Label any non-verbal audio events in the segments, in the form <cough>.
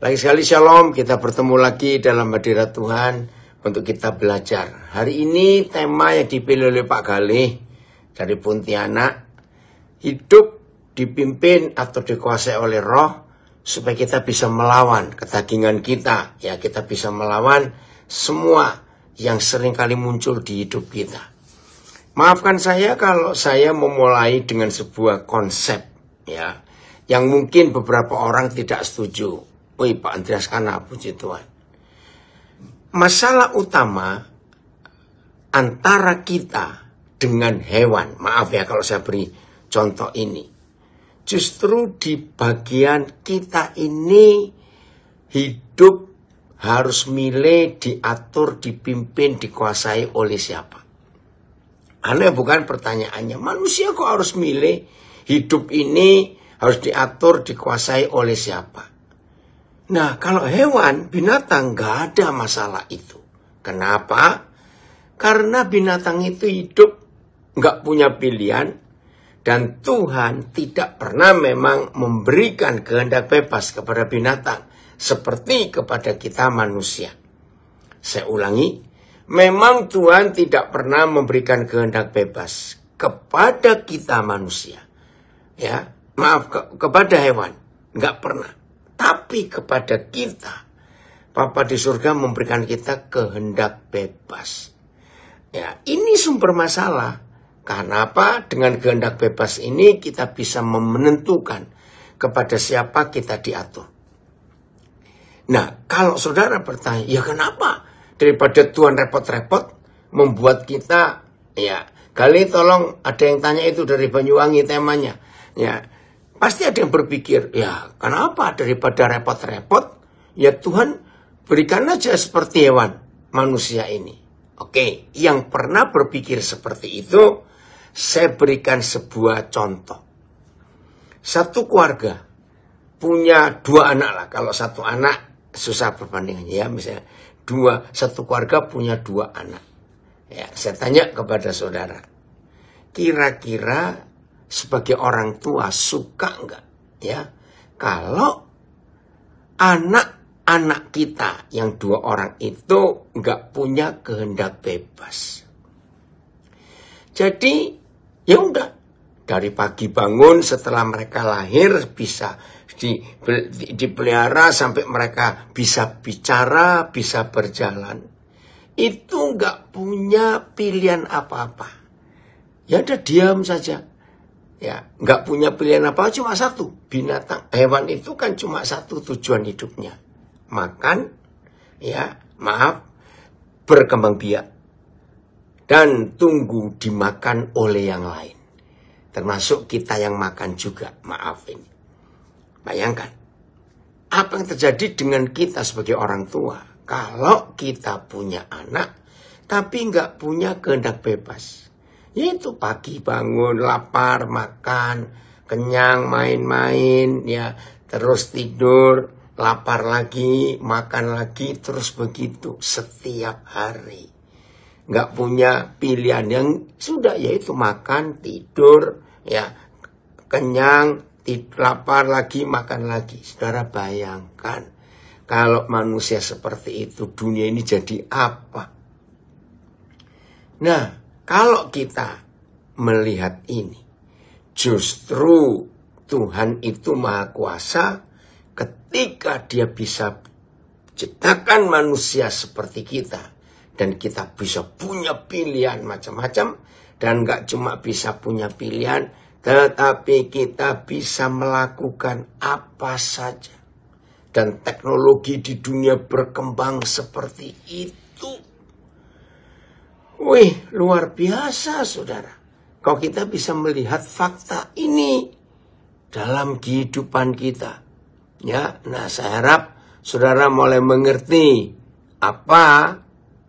lagi sekali Shalom, kita bertemu lagi dalam hadirat Tuhan untuk kita belajar. Hari ini tema yang dipilih oleh Pak Galih dari Pontianak, hidup dipimpin atau dikuasai oleh roh supaya kita bisa melawan ketagihan kita. Ya, kita bisa melawan semua yang sering kali muncul di hidup kita. Maafkan saya kalau saya memulai dengan sebuah konsep ya yang mungkin beberapa orang tidak setuju Woi Pak Andreas karena puji Tuhan. Masalah utama antara kita dengan hewan, maaf ya kalau saya beri contoh ini, justru di bagian kita ini hidup harus milih, diatur, dipimpin, dikuasai oleh siapa? Aneh ya, bukan pertanyaannya. Manusia kok harus milih hidup ini harus diatur, dikuasai oleh siapa? Nah, kalau hewan, binatang gak ada masalah itu. Kenapa? Karena binatang itu hidup gak punya pilihan dan Tuhan tidak pernah memang memberikan kehendak bebas kepada binatang seperti kepada kita manusia. Saya ulangi, memang Tuhan tidak pernah memberikan kehendak bebas kepada kita manusia. Ya, maaf ke kepada hewan, gak pernah. Tapi kepada kita, Papa di surga memberikan kita kehendak bebas. Ya, ini sumber masalah. Karena apa? Dengan kehendak bebas ini kita bisa menentukan kepada siapa kita diatur. Nah, kalau saudara bertanya, ya kenapa daripada Tuhan repot-repot membuat kita ya, kali tolong ada yang tanya itu dari Banyuwangi temanya. Ya, Pasti ada yang berpikir, ya kenapa daripada repot-repot, ya Tuhan berikan aja seperti hewan manusia ini. Oke, yang pernah berpikir seperti itu, saya berikan sebuah contoh. Satu keluarga punya dua anak lah, kalau satu anak susah perbandingannya ya, misalnya dua satu keluarga punya dua anak. Ya, saya tanya kepada saudara, kira-kira sebagai orang tua suka nggak ya kalau anak-anak kita yang dua orang itu nggak punya kehendak bebas. Jadi ya udah dari pagi bangun setelah mereka lahir bisa dipelihara sampai mereka bisa bicara, bisa berjalan. Itu nggak punya pilihan apa-apa. Ya udah diam saja ya nggak punya pilihan apa cuma satu binatang hewan itu kan cuma satu tujuan hidupnya makan ya maaf berkembang biak dan tunggu dimakan oleh yang lain termasuk kita yang makan juga maaf ini bayangkan apa yang terjadi dengan kita sebagai orang tua kalau kita punya anak tapi nggak punya kehendak bebas itu pagi bangun, lapar, makan, kenyang, main-main, ya, terus tidur, lapar lagi, makan lagi, terus begitu setiap hari. Nggak punya pilihan yang sudah yaitu makan, tidur, ya, kenyang, lapar lagi, makan lagi. Saudara bayangkan, kalau manusia seperti itu, dunia ini jadi apa? Nah, kalau kita melihat ini, justru Tuhan itu maha kuasa ketika dia bisa ciptakan manusia seperti kita. Dan kita bisa punya pilihan macam-macam. Dan gak cuma bisa punya pilihan, tetapi kita bisa melakukan apa saja. Dan teknologi di dunia berkembang seperti itu. Wih, luar biasa saudara. Kalau kita bisa melihat fakta ini dalam kehidupan kita. Ya, nah saya harap saudara mulai mengerti apa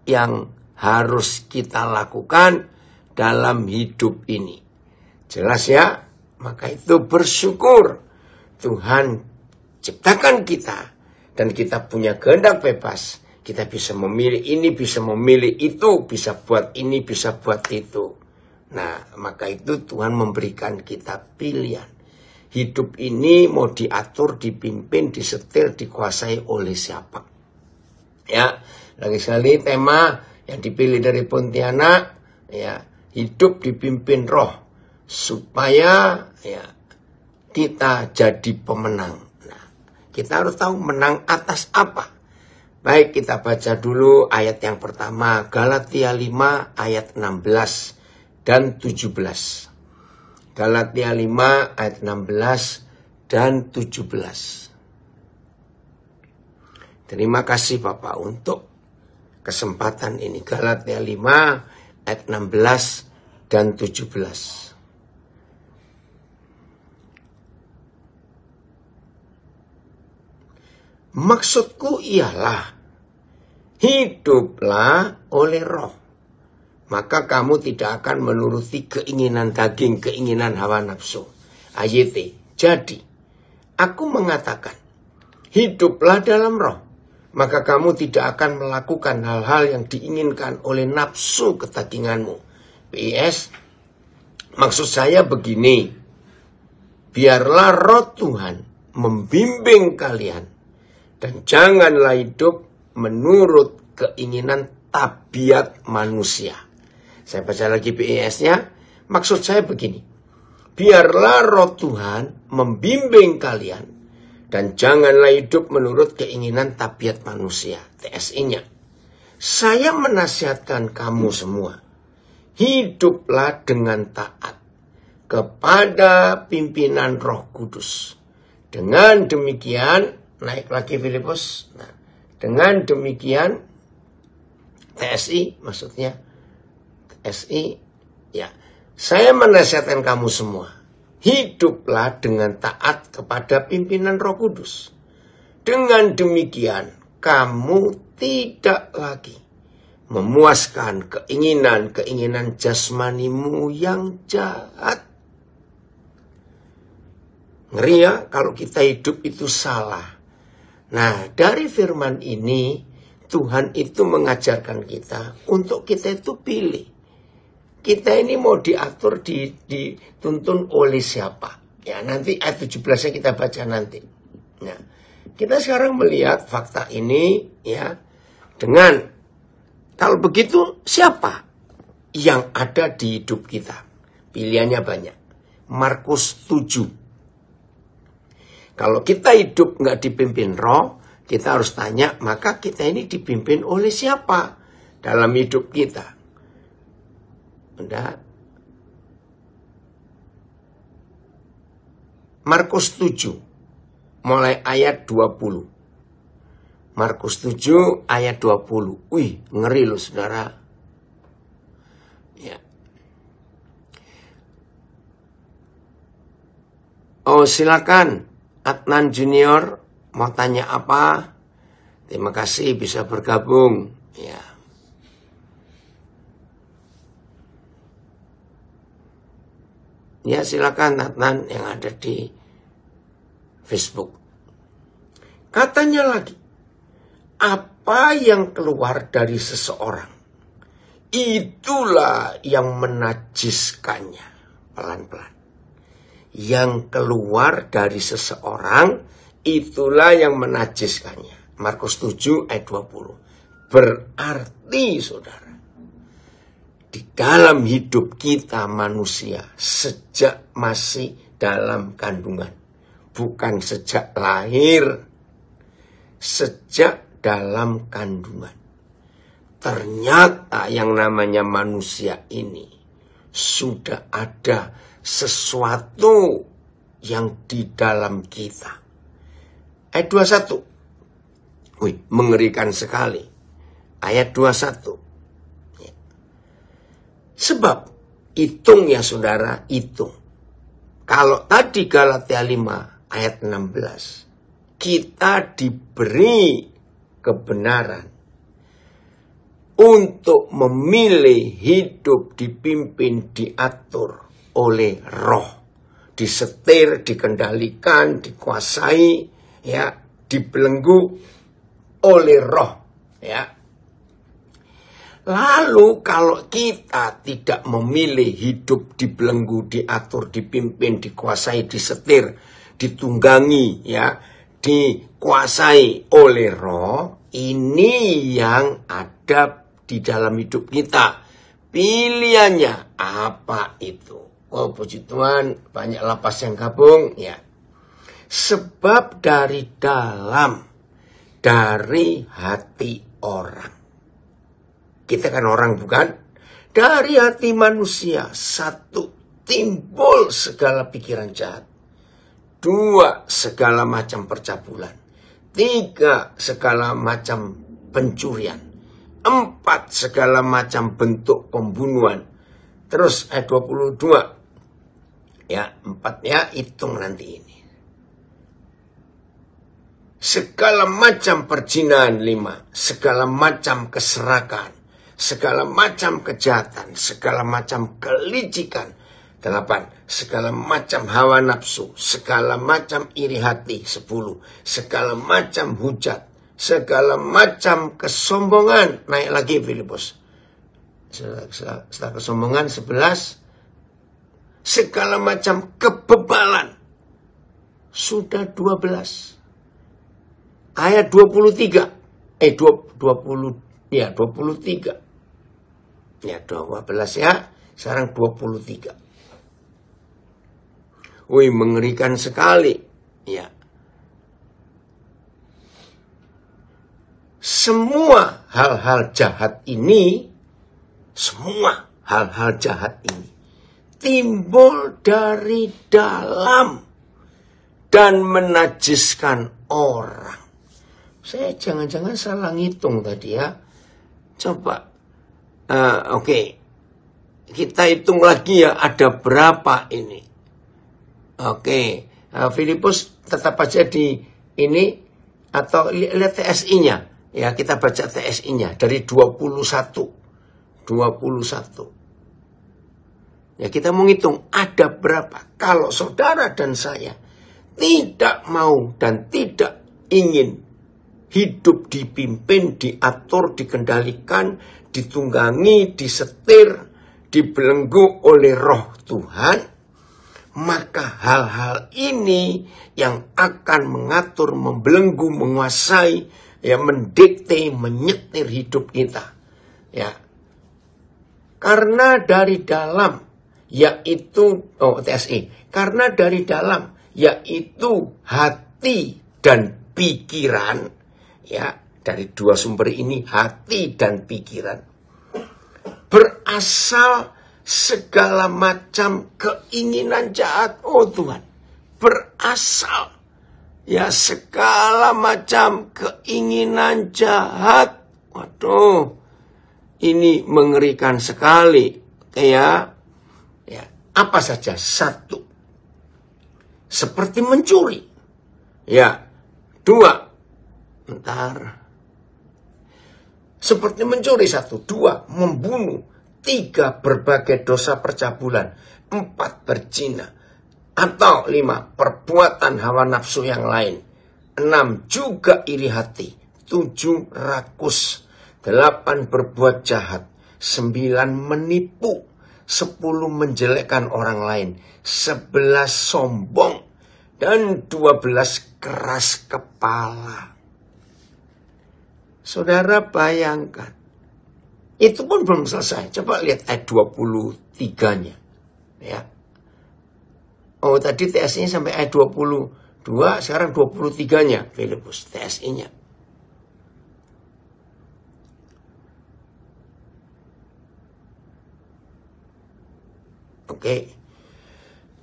yang harus kita lakukan dalam hidup ini. Jelas ya? Maka itu bersyukur Tuhan ciptakan kita dan kita punya kehendak bebas kita bisa memilih ini, bisa memilih itu, bisa buat ini, bisa buat itu. Nah, maka itu Tuhan memberikan kita pilihan. Hidup ini mau diatur, dipimpin, disetir, dikuasai oleh siapa. Ya, lagi sekali tema yang dipilih dari Pontianak, ya, hidup dipimpin roh supaya ya kita jadi pemenang. Nah, kita harus tahu menang atas apa Baik, kita baca dulu ayat yang pertama, Galatia 5 ayat 16 dan 17. Galatia 5 ayat 16 dan 17. Terima kasih Bapak untuk kesempatan ini. Galatia 5 ayat 16 dan 17. Maksudku ialah, hiduplah oleh roh. Maka kamu tidak akan menuruti keinginan daging, keinginan hawa nafsu. Ayat Jadi, aku mengatakan, hiduplah dalam roh. Maka kamu tidak akan melakukan hal-hal yang diinginkan oleh nafsu ketaginganmu. PS, maksud saya begini. Biarlah roh Tuhan membimbing kalian dan janganlah hidup menurut keinginan tabiat manusia. Saya baca lagi pes nya Maksud saya begini. Biarlah roh Tuhan membimbing kalian. Dan janganlah hidup menurut keinginan tabiat manusia. TSI-nya. Saya menasihatkan kamu semua. Hiduplah dengan taat kepada pimpinan roh kudus. Dengan demikian, naik lagi Filipus. Nah, dengan demikian TSI maksudnya TSI ya saya menasihatkan kamu semua hiduplah dengan taat kepada pimpinan Roh Kudus. Dengan demikian kamu tidak lagi memuaskan keinginan-keinginan jasmanimu yang jahat. Ngeri ya kalau kita hidup itu salah. Nah, dari firman ini Tuhan itu mengajarkan kita untuk kita itu pilih. Kita ini mau diatur di, dituntun oleh siapa? Ya, nanti ayat 17-nya kita baca nanti. Nah, kita sekarang melihat fakta ini ya dengan kalau begitu siapa yang ada di hidup kita? Pilihannya banyak. Markus 7 kalau kita hidup nggak dipimpin roh, kita harus tanya, maka kita ini dipimpin oleh siapa dalam hidup kita? Bunda, Markus 7 mulai ayat 20. Markus 7 ayat 20. Wih, ngeri loh saudara. Ya. Oh, silakan Adnan Junior mau tanya apa? Terima kasih bisa bergabung. Ya. Ya silakan Adnan yang ada di Facebook. Katanya lagi, apa yang keluar dari seseorang, itulah yang menajiskannya pelan-pelan yang keluar dari seseorang itulah yang menajiskannya. Markus 7 ayat 20. Berarti saudara, di dalam hidup kita manusia sejak masih dalam kandungan. Bukan sejak lahir, sejak dalam kandungan. Ternyata yang namanya manusia ini sudah ada sesuatu yang di dalam kita. Ayat 21. Wih, mengerikan sekali. Ayat 21. satu ya. Sebab, hitung ya saudara, hitung. Kalau tadi Galatia 5 ayat 16, kita diberi kebenaran untuk memilih hidup dipimpin diatur oleh roh. Disetir, dikendalikan, dikuasai, ya, dibelenggu oleh roh, ya. Lalu kalau kita tidak memilih hidup dibelenggu, diatur, dipimpin, dikuasai, disetir, ditunggangi, ya, dikuasai oleh roh, ini yang ada di dalam hidup kita. Pilihannya apa itu? Oh puji Tuhan, banyak lapas yang gabung ya. Sebab dari dalam, dari hati orang. Kita kan orang bukan? Dari hati manusia, satu, timbul segala pikiran jahat. Dua, segala macam percabulan. Tiga, segala macam pencurian empat segala macam bentuk pembunuhan. Terus eh, ayat 22, Ya, empat ya, hitung nanti ini. Segala macam perjinaan lima, segala macam keserakan, segala macam kejahatan, segala macam kelicikan, Delapan, segala macam hawa nafsu, segala macam iri hati. Sepuluh, segala macam hujat, segala macam kesombongan. Naik lagi Filipus. Setelah kesombongan, sebelas, segala macam kebebalan. Sudah 12. Ayat 23. Eh 20, ya 23. Ya 12 ya, sekarang 23. Wih mengerikan sekali. Ya. Semua hal-hal jahat ini semua hal-hal jahat ini timbul dari dalam dan menajiskan orang. Saya jangan-jangan salah ngitung tadi ya. Coba, uh, oke, okay. kita hitung lagi ya ada berapa ini. Oke, okay. uh, eh, Filipus tetap aja di ini atau lihat TSI-nya. Ya, kita baca TSI-nya dari 21. 21. Ya kita menghitung ada berapa kalau saudara dan saya tidak mau dan tidak ingin hidup dipimpin, diatur, dikendalikan, ditunggangi, disetir, dibelenggu oleh roh Tuhan, maka hal-hal ini yang akan mengatur, membelenggu, menguasai, ya mendikte, menyetir hidup kita. Ya. Karena dari dalam yaitu oh, TSI karena dari dalam yaitu hati dan pikiran ya dari dua sumber ini hati dan pikiran berasal segala macam keinginan jahat oh Tuhan berasal ya segala macam keinginan jahat waduh ini mengerikan sekali ya apa saja satu seperti mencuri ya dua ntar seperti mencuri satu dua membunuh tiga berbagai dosa percabulan empat berzina atau lima perbuatan hawa nafsu yang lain enam juga iri hati tujuh rakus delapan berbuat jahat sembilan menipu sepuluh menjelekkan orang lain, sebelas sombong, dan dua belas keras kepala. Saudara bayangkan, itu pun belum selesai. Coba lihat ayat 23-nya. Ya. Oh tadi TSI sampai ayat 22, sekarang 23-nya Filipus, TSI-nya. Oke,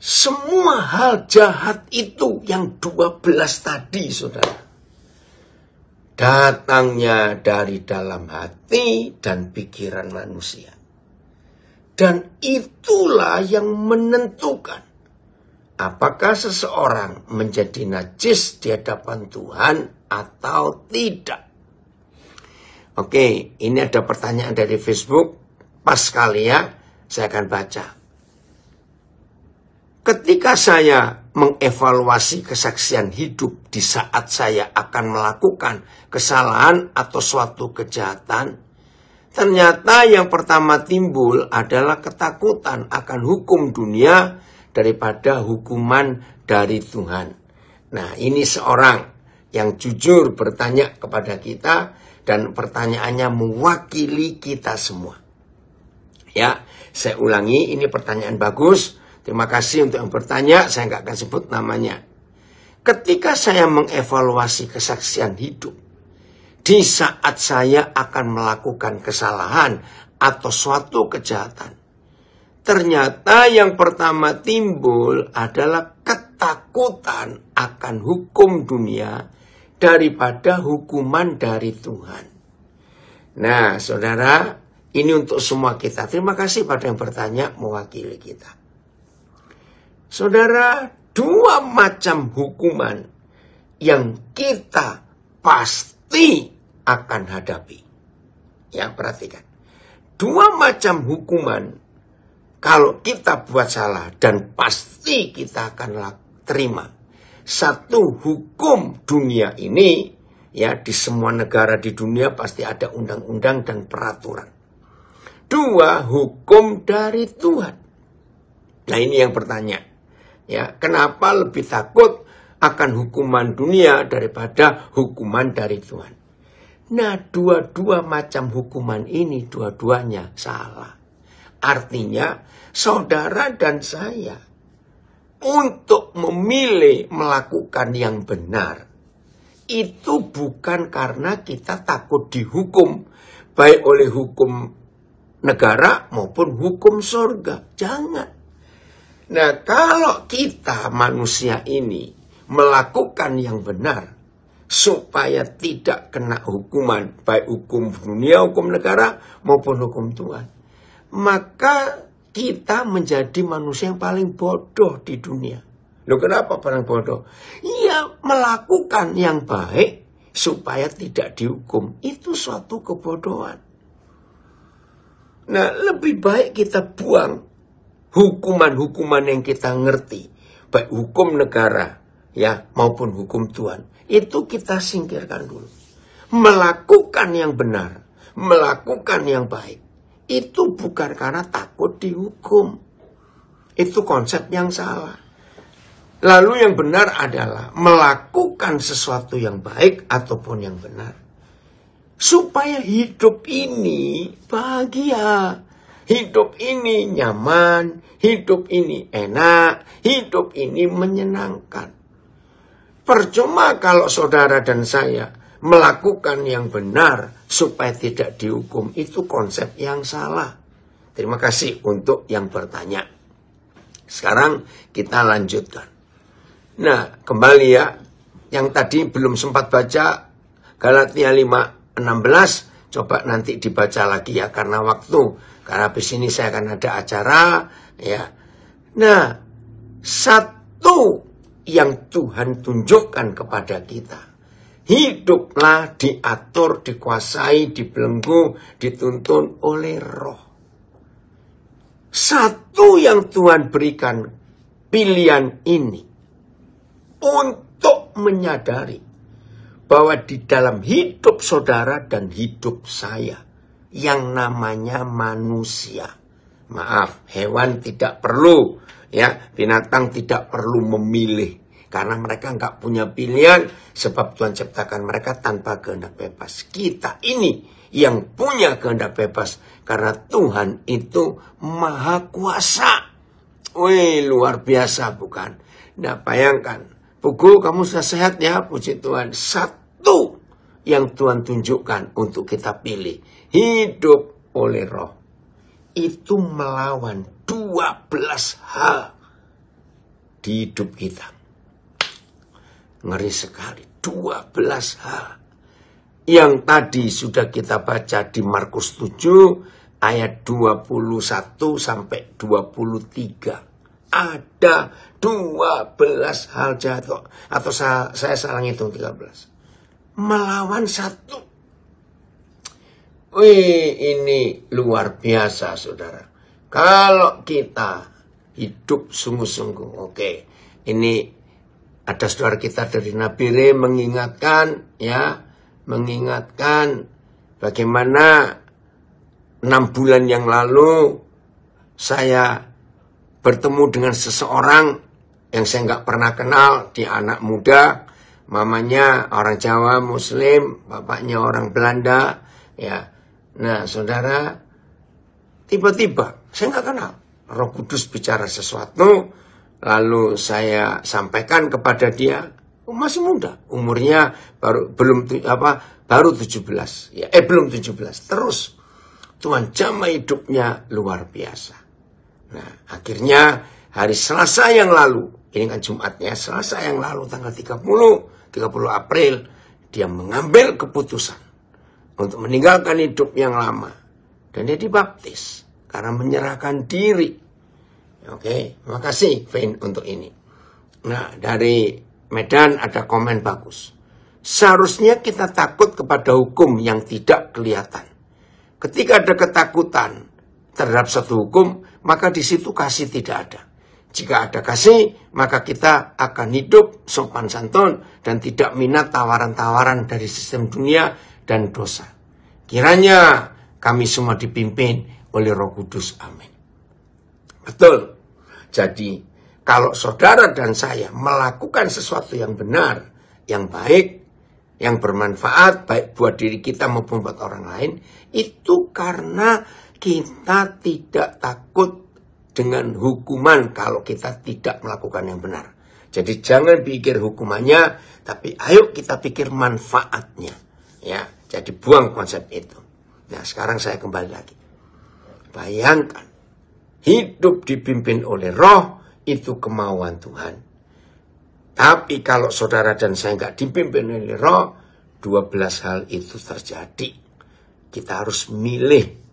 Semua hal jahat itu yang 12 tadi, saudara. Datangnya dari dalam hati dan pikiran manusia. Dan itulah yang menentukan apakah seseorang menjadi najis di hadapan Tuhan atau tidak. Oke, ini ada pertanyaan dari Facebook. Pas kali ya, saya akan baca. Ketika saya mengevaluasi kesaksian hidup di saat saya akan melakukan kesalahan atau suatu kejahatan, ternyata yang pertama timbul adalah ketakutan akan hukum dunia daripada hukuman dari Tuhan. Nah, ini seorang yang jujur bertanya kepada kita dan pertanyaannya mewakili kita semua. Ya, saya ulangi, ini pertanyaan bagus Terima kasih untuk yang bertanya, saya nggak akan sebut namanya. Ketika saya mengevaluasi kesaksian hidup, di saat saya akan melakukan kesalahan atau suatu kejahatan, ternyata yang pertama timbul adalah ketakutan akan hukum dunia daripada hukuman dari Tuhan. Nah, saudara, ini untuk semua kita. Terima kasih pada yang bertanya mewakili kita. Saudara, dua macam hukuman yang kita pasti akan hadapi. Ya, perhatikan. Dua macam hukuman kalau kita buat salah dan pasti kita akan terima. Satu hukum dunia ini ya di semua negara di dunia pasti ada undang-undang dan peraturan. Dua hukum dari Tuhan. Nah ini yang bertanya. Ya, kenapa lebih takut akan hukuman dunia daripada hukuman dari Tuhan? Nah, dua-dua macam hukuman ini dua-duanya salah. Artinya, saudara dan saya untuk memilih melakukan yang benar itu bukan karena kita takut dihukum baik oleh hukum negara maupun hukum surga. Jangan. Nah, kalau kita manusia ini melakukan yang benar supaya tidak kena hukuman baik hukum dunia, hukum negara maupun hukum Tuhan, maka kita menjadi manusia yang paling bodoh di dunia. Loh kenapa paling bodoh? ia melakukan yang baik supaya tidak dihukum. Itu suatu kebodohan. Nah lebih baik kita buang hukuman-hukuman yang kita ngerti, baik hukum negara ya maupun hukum Tuhan, itu kita singkirkan dulu. Melakukan yang benar, melakukan yang baik, itu bukan karena takut dihukum. Itu konsep yang salah. Lalu yang benar adalah melakukan sesuatu yang baik ataupun yang benar. Supaya hidup ini bahagia hidup ini nyaman, hidup ini enak, hidup ini menyenangkan. Percuma kalau saudara dan saya melakukan yang benar supaya tidak dihukum. Itu konsep yang salah. Terima kasih untuk yang bertanya. Sekarang kita lanjutkan. Nah, kembali ya. Yang tadi belum sempat baca Galatia 5:16 coba nanti dibaca lagi ya karena waktu karena di sini saya akan ada acara ya. Nah, satu yang Tuhan tunjukkan kepada kita. Hiduplah diatur, dikuasai, dibelenggu, dituntun oleh roh. Satu yang Tuhan berikan pilihan ini untuk menyadari bahwa di dalam hidup saudara dan hidup saya yang namanya manusia. Maaf, hewan tidak perlu ya, binatang tidak perlu memilih karena mereka nggak punya pilihan sebab Tuhan ciptakan mereka tanpa kehendak bebas. Kita ini yang punya kehendak bebas karena Tuhan itu maha kuasa. Wih, luar biasa bukan? Nah, bayangkan. buku kamu sudah sehat ya, puji Tuhan. Satu yang Tuhan tunjukkan untuk kita pilih. Hidup oleh roh. Itu melawan 12 hal di hidup kita. Ngeri sekali. 12 hal. Yang tadi sudah kita baca di Markus 7 ayat 21 sampai 23 ada 12 hal jahat atau saya, saya salah ngitung 13 melawan satu. Wih, ini luar biasa, saudara. Kalau kita hidup sungguh-sungguh, oke, okay. ini ada saudara kita dari Nabire mengingatkan, ya, mengingatkan bagaimana enam bulan yang lalu saya bertemu dengan seseorang yang saya nggak pernah kenal di anak muda mamanya orang Jawa Muslim, bapaknya orang Belanda, ya. Nah, saudara, tiba-tiba saya nggak kenal. Roh Kudus bicara sesuatu, lalu saya sampaikan kepada dia, oh, masih muda, umurnya baru belum apa baru 17, ya, eh belum 17, terus Tuhan jama hidupnya luar biasa. Nah, akhirnya hari Selasa yang lalu, ini kan Jumatnya, Selasa yang lalu tanggal 30, 30 April dia mengambil keputusan untuk meninggalkan hidup yang lama dan dia dibaptis karena menyerahkan diri. Oke, okay, kasih Vin untuk ini. Nah, dari Medan ada komen bagus. Seharusnya kita takut kepada hukum yang tidak kelihatan. Ketika ada ketakutan terhadap satu hukum, maka di situ kasih tidak ada. Jika ada kasih, maka kita akan hidup sopan santun dan tidak minat tawaran-tawaran dari sistem dunia dan dosa. Kiranya kami semua dipimpin oleh Roh Kudus. Amin. Betul. Jadi, kalau saudara dan saya melakukan sesuatu yang benar, yang baik, yang bermanfaat baik buat diri kita maupun buat orang lain, itu karena kita tidak takut dengan hukuman kalau kita tidak melakukan yang benar. Jadi jangan pikir hukumannya, tapi ayo kita pikir manfaatnya. Ya, jadi buang konsep itu. Nah, sekarang saya kembali lagi. Bayangkan, hidup dipimpin oleh roh itu kemauan Tuhan. Tapi kalau saudara dan saya nggak dipimpin oleh roh, 12 hal itu terjadi. Kita harus milih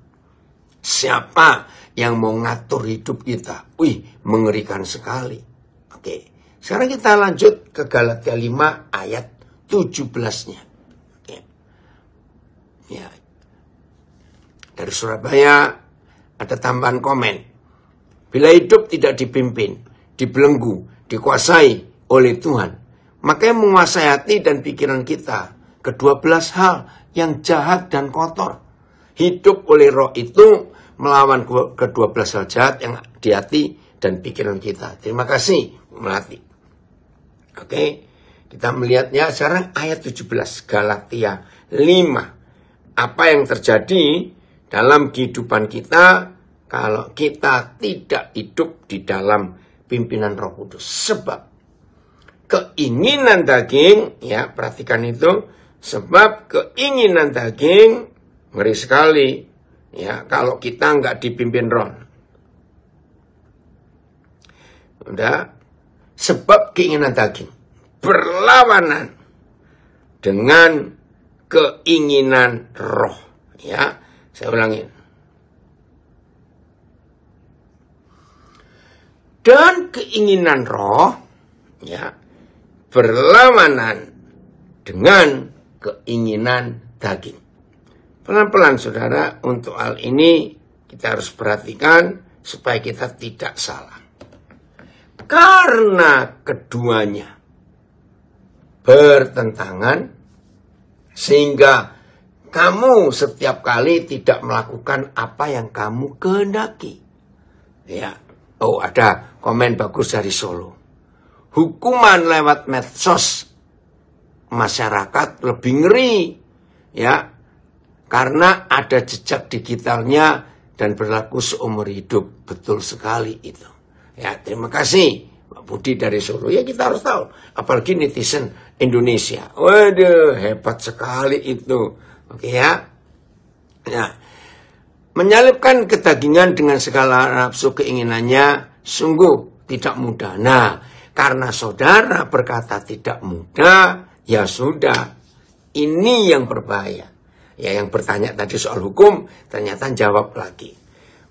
siapa yang mau ngatur hidup kita. Wih, mengerikan sekali. Oke, sekarang kita lanjut ke Galatia 5 ayat 17-nya. Ya. Dari Surabaya ada tambahan komen. Bila hidup tidak dipimpin, dibelenggu, dikuasai oleh Tuhan, maka yang menguasai hati dan pikiran kita, kedua belas hal yang jahat dan kotor. Hidup oleh roh itu melawan kedua belas hal jahat yang di hati dan pikiran kita. Terima kasih melati. Oke, okay? kita melihatnya sekarang ayat 17 Galatia 5. Apa yang terjadi dalam kehidupan kita kalau kita tidak hidup di dalam pimpinan Roh Kudus? Sebab keinginan daging, ya perhatikan itu, sebab keinginan daging ngeri sekali ya kalau kita nggak dipimpin roh. Udah, sebab keinginan daging berlawanan dengan keinginan roh. Ya, saya ulangi. Dan keinginan roh, ya, berlawanan dengan keinginan daging. Pelan-pelan saudara, untuk hal ini kita harus perhatikan supaya kita tidak salah. Karena keduanya bertentangan sehingga kamu setiap kali tidak melakukan apa yang kamu kehendaki. Ya. Oh, ada komen bagus dari Solo. Hukuman lewat medsos masyarakat lebih ngeri ya karena ada jejak digitalnya dan berlaku seumur hidup. Betul sekali itu. Ya, terima kasih. Pak Budi dari Solo. Ya kita harus tahu. Apalagi netizen Indonesia. Waduh, hebat sekali itu. Oke ya. ya menyalipkan ketagingan dengan segala nafsu keinginannya sungguh tidak mudah. Nah, karena saudara berkata tidak mudah, ya sudah. Ini yang berbahaya. Ya yang bertanya tadi soal hukum ternyata jawab lagi.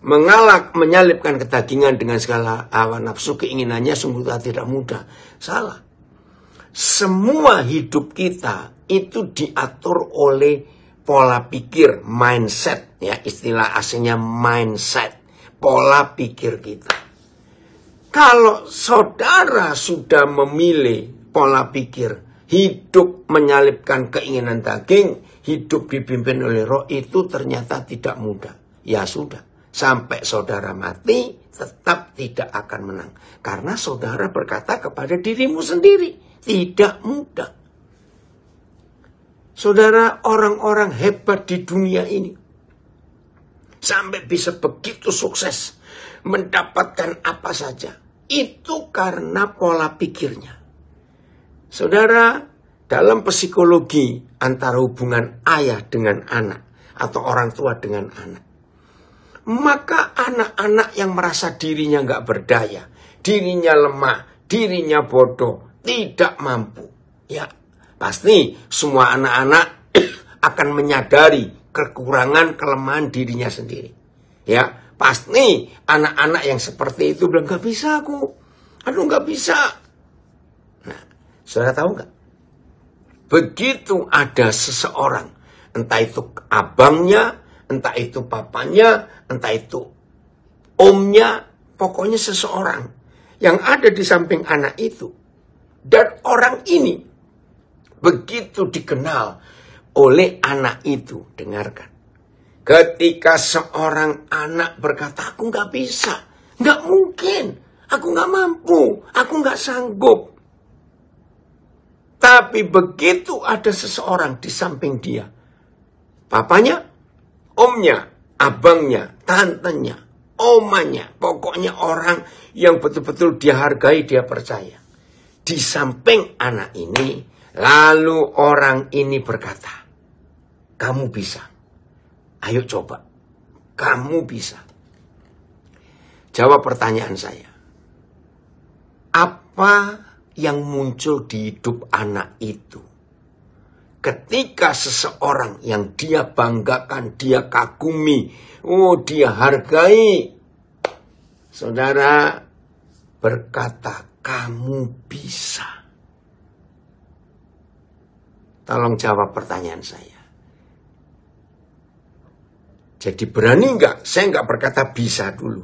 Mengalak menyalipkan ketagihan dengan segala awan nafsu keinginannya sungguh tidak mudah. Salah. Semua hidup kita itu diatur oleh pola pikir, mindset ya istilah aslinya mindset, pola pikir kita. Kalau saudara sudah memilih pola pikir hidup menyalipkan keinginan daging, hidup dipimpin oleh roh itu ternyata tidak mudah. Ya sudah, sampai saudara mati tetap tidak akan menang. Karena saudara berkata kepada dirimu sendiri, tidak mudah. Saudara orang-orang hebat di dunia ini. Sampai bisa begitu sukses. Mendapatkan apa saja. Itu karena pola pikirnya. Saudara, dalam psikologi antara hubungan ayah dengan anak atau orang tua dengan anak. Maka anak-anak yang merasa dirinya nggak berdaya, dirinya lemah, dirinya bodoh, tidak mampu. Ya, pasti semua anak-anak <clears throat> akan menyadari kekurangan, kelemahan dirinya sendiri. Ya, pasti anak-anak yang seperti itu bilang, nggak bisa aku, aduh nggak bisa. Nah, saudara tahu nggak? Begitu ada seseorang, entah itu abangnya, entah itu papanya, entah itu omnya, pokoknya seseorang yang ada di samping anak itu. Dan orang ini begitu dikenal oleh anak itu. Dengarkan. Ketika seorang anak berkata, aku nggak bisa, nggak mungkin, aku nggak mampu, aku nggak sanggup. Tapi begitu ada seseorang di samping dia, papanya, omnya, abangnya, tantenya, omanya, pokoknya orang yang betul-betul dia hargai, dia percaya. Di samping anak ini, lalu orang ini berkata, kamu bisa. Ayo coba. Kamu bisa. Jawab pertanyaan saya. Apa yang muncul di hidup anak itu. Ketika seseorang yang dia banggakan, dia kagumi, oh dia hargai, saudara berkata, "Kamu bisa." Tolong jawab pertanyaan saya. Jadi berani enggak? Saya enggak berkata bisa dulu.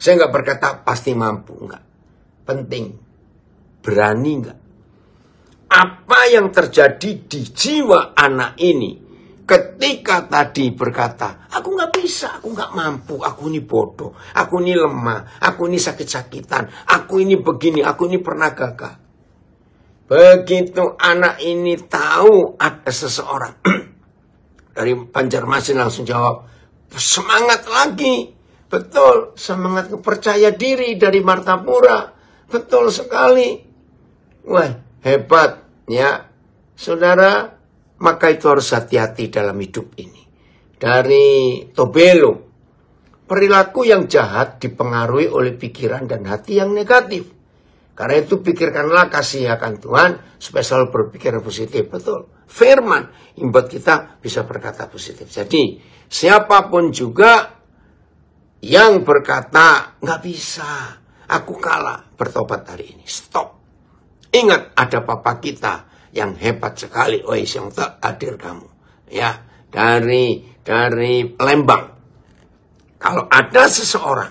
Saya enggak berkata pasti mampu Enggak. Penting Berani nggak? Apa yang terjadi di jiwa anak ini ketika tadi berkata, aku nggak bisa, aku nggak mampu, aku ini bodoh, aku ini lemah, aku ini sakit-sakitan, aku ini begini, aku ini pernah gagal. Begitu anak ini tahu ada seseorang <clears throat> dari Banjarmasin langsung jawab, semangat lagi. Betul, semangat kepercaya diri dari Martapura. Betul sekali. Wah, hebat ya. Saudara, maka itu harus hati-hati dalam hidup ini. Dari Tobelo, perilaku yang jahat dipengaruhi oleh pikiran dan hati yang negatif. Karena itu pikirkanlah kasih akan Tuhan supaya selalu berpikir positif. Betul. Firman imbat kita bisa berkata positif. Jadi siapapun juga yang berkata nggak bisa, aku kalah bertobat hari ini. Stop. Ingat ada papa kita yang hebat sekali, Ois oh, yang hadir kamu. Ya, dari dari Lembang. Kalau ada seseorang,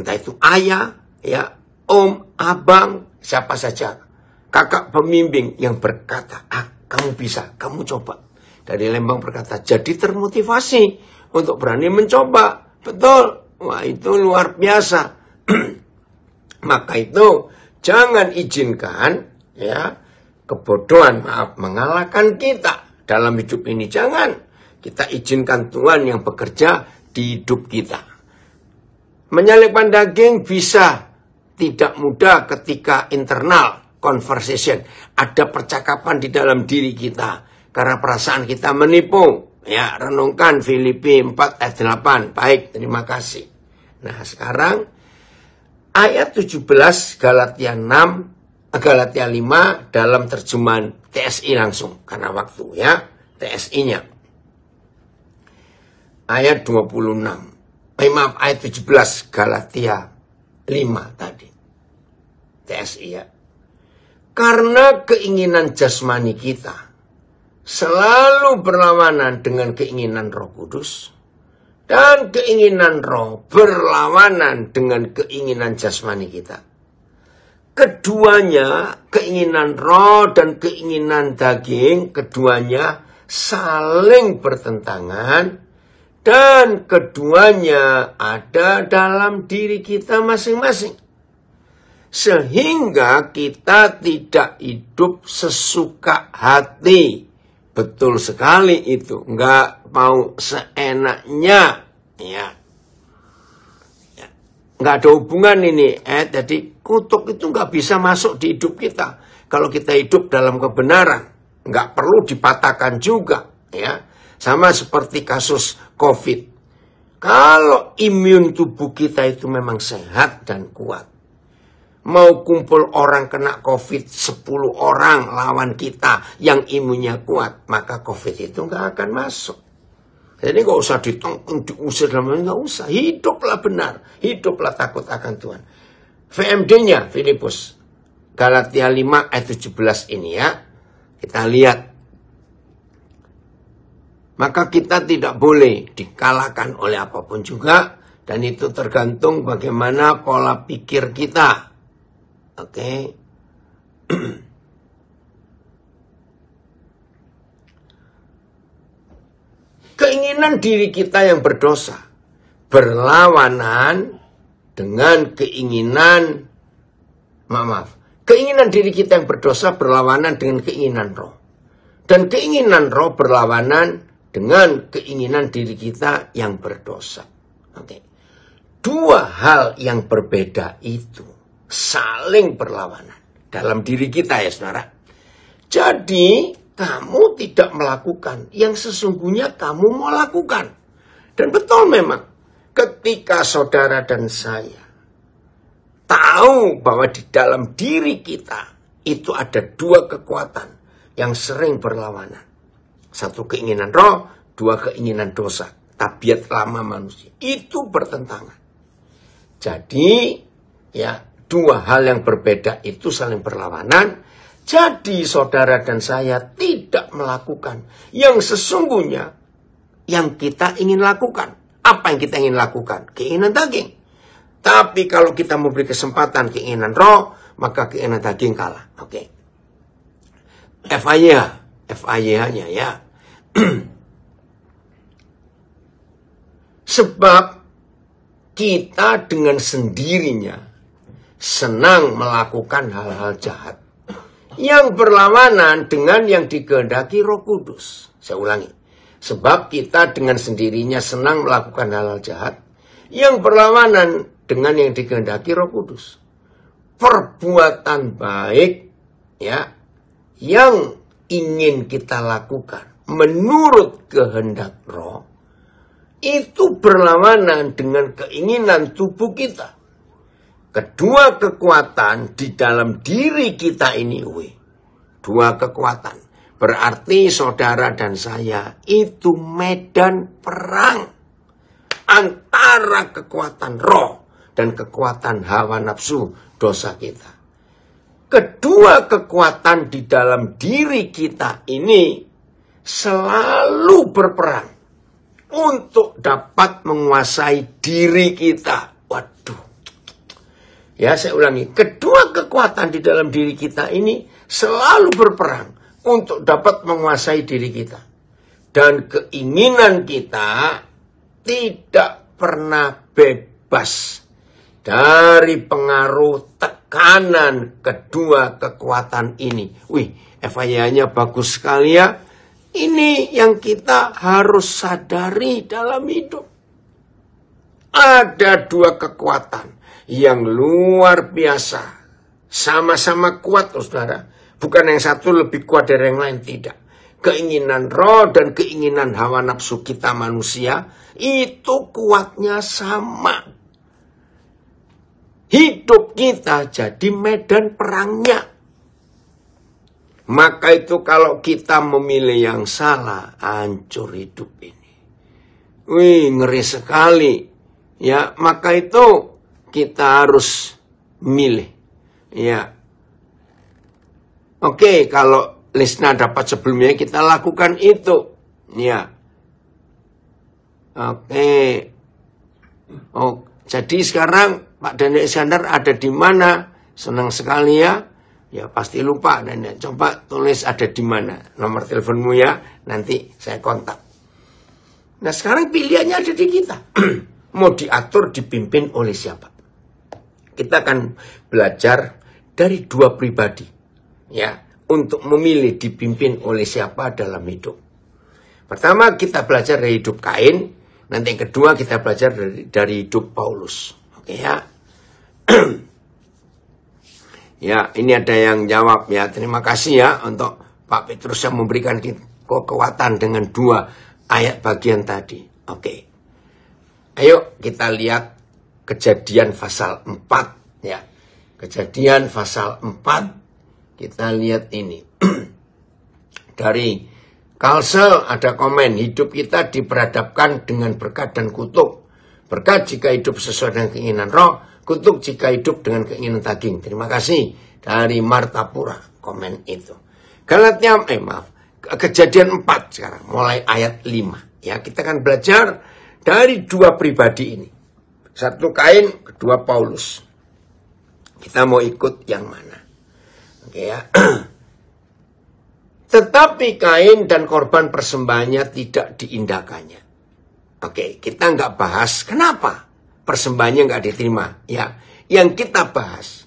entah itu ayah, ya, om, abang, siapa saja, kakak pembimbing yang berkata, ah, kamu bisa, kamu coba. Dari Lembang berkata, jadi termotivasi untuk berani mencoba. Betul, wah itu luar biasa. <clears throat> Maka itu Jangan izinkan ya kebodohan maaf mengalahkan kita dalam hidup ini. Jangan. Kita izinkan Tuhan yang bekerja di hidup kita. Menyalipkan daging bisa tidak mudah ketika internal conversation. Ada percakapan di dalam diri kita. Karena perasaan kita menipu. Ya, renungkan Filipi 4 ayat 8. Baik, terima kasih. Nah, sekarang ayat 17 Galatia 6 Galatia 5 dalam terjemahan TSI langsung karena waktu ya TSI-nya. Ayat 26. Eh, maaf ayat 17 Galatia 5 tadi. TSI ya. Karena keinginan jasmani kita selalu berlawanan dengan keinginan Roh Kudus dan keinginan roh berlawanan dengan keinginan jasmani kita. Keduanya, keinginan roh dan keinginan daging, keduanya saling bertentangan. Dan keduanya ada dalam diri kita masing-masing sehingga kita tidak hidup sesuka hati Betul sekali itu. Nggak mau seenaknya. Ya. ya. Nggak ada hubungan ini. Eh, jadi kutuk itu nggak bisa masuk di hidup kita. Kalau kita hidup dalam kebenaran. Nggak perlu dipatahkan juga. Ya. Sama seperti kasus COVID. Kalau imun tubuh kita itu memang sehat dan kuat mau kumpul orang kena COVID 10 orang lawan kita yang imunnya kuat, maka COVID itu nggak akan masuk. Jadi nggak usah ditongkung, diusir, nggak usah. Hiduplah benar, hiduplah takut akan Tuhan. VMD-nya Filipus, Galatia 5 ayat 17 ini ya. Kita lihat. Maka kita tidak boleh dikalahkan oleh apapun juga. Dan itu tergantung bagaimana pola pikir kita Oke. <clears throat> Keinginan diri kita yang berdosa berlawanan dengan keinginan maaf, maaf keinginan diri kita yang berdosa berlawanan dengan keinginan roh dan keinginan roh berlawanan dengan keinginan diri kita yang berdosa oke okay. dua hal yang berbeda itu saling berlawanan dalam diri kita ya saudara. Jadi kamu tidak melakukan yang sesungguhnya kamu mau lakukan. Dan betul memang ketika saudara dan saya tahu bahwa di dalam diri kita itu ada dua kekuatan yang sering berlawanan. Satu keinginan roh, dua keinginan dosa. Tabiat lama manusia. Itu bertentangan. Jadi ya dua hal yang berbeda itu saling berlawanan, jadi saudara dan saya tidak melakukan yang sesungguhnya yang kita ingin lakukan. Apa yang kita ingin lakukan? Keinginan daging. Tapi kalau kita memberi kesempatan keinginan roh, maka keinginan daging kalah. Oke. Okay. fia fia nya ya. <clears throat> Sebab kita dengan sendirinya senang melakukan hal-hal jahat yang berlawanan dengan yang digendaki Roh Kudus. Saya ulangi. Sebab kita dengan sendirinya senang melakukan hal-hal jahat yang berlawanan dengan yang digendaki Roh Kudus. Perbuatan baik ya yang ingin kita lakukan menurut kehendak Roh itu berlawanan dengan keinginan tubuh kita kedua kekuatan di dalam diri kita ini we. Dua kekuatan. Berarti saudara dan saya itu medan perang antara kekuatan roh dan kekuatan hawa nafsu dosa kita. Kedua kekuatan di dalam diri kita ini selalu berperang untuk dapat menguasai diri kita Ya, saya ulangi. Kedua kekuatan di dalam diri kita ini selalu berperang untuk dapat menguasai diri kita. Dan keinginan kita tidak pernah bebas dari pengaruh tekanan kedua kekuatan ini. Wih, FIA-nya bagus sekali ya. Ini yang kita harus sadari dalam hidup. Ada dua kekuatan yang luar biasa. Sama-sama kuat, saudara. Bukan yang satu lebih kuat dari yang lain, tidak. Keinginan roh dan keinginan hawa nafsu kita manusia, itu kuatnya sama. Hidup kita jadi medan perangnya. Maka itu kalau kita memilih yang salah, hancur hidup ini. Wih, ngeri sekali. Ya, maka itu kita harus milih. Ya. Oke, kalau Lisna dapat sebelumnya kita lakukan itu. Ya. Oke. Oh, jadi sekarang Pak Daniel Iskandar ada di mana? Senang sekali ya. Ya pasti lupa dan Coba tulis ada di mana. Nomor teleponmu ya, nanti saya kontak. Nah sekarang pilihannya ada di kita. <clears throat> Mau diatur, dipimpin oleh siapa? kita akan belajar dari dua pribadi ya untuk memilih dipimpin oleh siapa dalam hidup. Pertama kita belajar dari hidup Kain, nanti yang kedua kita belajar dari, dari hidup Paulus. Oke ya. <clears throat> ya, ini ada yang jawab ya. Terima kasih ya untuk Pak Petrus yang memberikan kekuatan dengan dua ayat bagian tadi. Oke. Ayo kita lihat kejadian pasal 4 ya. Kejadian pasal 4 kita lihat ini. <clears throat> Dari Kalsel ada komen, hidup kita diperhadapkan dengan berkat dan kutuk. Berkat jika hidup sesuai dengan keinginan roh, kutuk jika hidup dengan keinginan daging. Terima kasih dari Martapura komen itu. Galatnya eh maaf, kejadian 4 sekarang, mulai ayat 5. Ya, kita akan belajar dari dua pribadi ini. Satu kain, kedua Paulus. Kita mau ikut yang mana? Oke okay, ya. <clears throat> Tetapi kain dan korban persembahannya tidak diindahkannya. Oke, okay, kita nggak bahas kenapa persembahannya nggak diterima. Ya, yang kita bahas